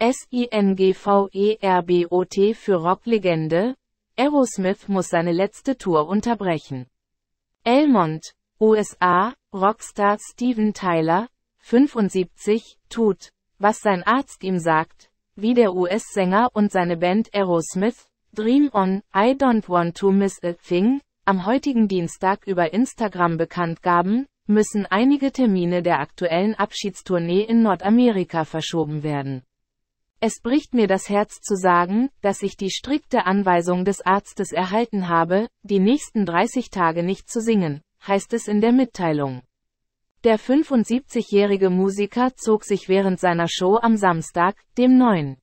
S-I-N-G-V-E-R-B-O-T für Rocklegende, Aerosmith muss seine letzte Tour unterbrechen. Elmont, USA, Rockstar Steven Tyler, 75, tut, was sein Arzt ihm sagt, wie der US-Sänger und seine Band Aerosmith, Dream On, I Don't Want to Miss a Thing, am heutigen Dienstag über Instagram bekannt gaben, müssen einige Termine der aktuellen Abschiedstournee in Nordamerika verschoben werden. Es bricht mir das Herz zu sagen, dass ich die strikte Anweisung des Arztes erhalten habe, die nächsten 30 Tage nicht zu singen, heißt es in der Mitteilung. Der 75-jährige Musiker zog sich während seiner Show am Samstag, dem 9.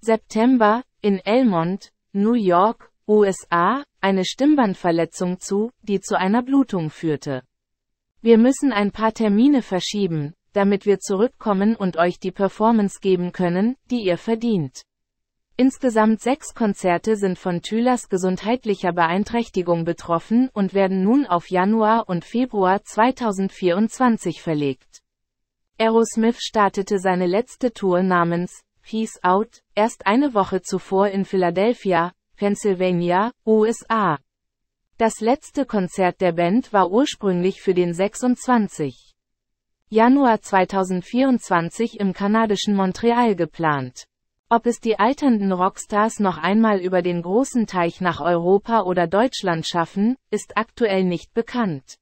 September, in Elmont, New York, USA, eine Stimmbandverletzung zu, die zu einer Blutung führte. Wir müssen ein paar Termine verschieben, damit wir zurückkommen und euch die Performance geben können, die ihr verdient. Insgesamt sechs Konzerte sind von Thülers gesundheitlicher Beeinträchtigung betroffen und werden nun auf Januar und Februar 2024 verlegt. Aerosmith startete seine letzte Tour namens Peace Out erst eine Woche zuvor in Philadelphia, Pennsylvania, USA. Das letzte Konzert der Band war ursprünglich für den 26. Januar 2024 im kanadischen Montreal geplant. Ob es die alternden Rockstars noch einmal über den großen Teich nach Europa oder Deutschland schaffen, ist aktuell nicht bekannt.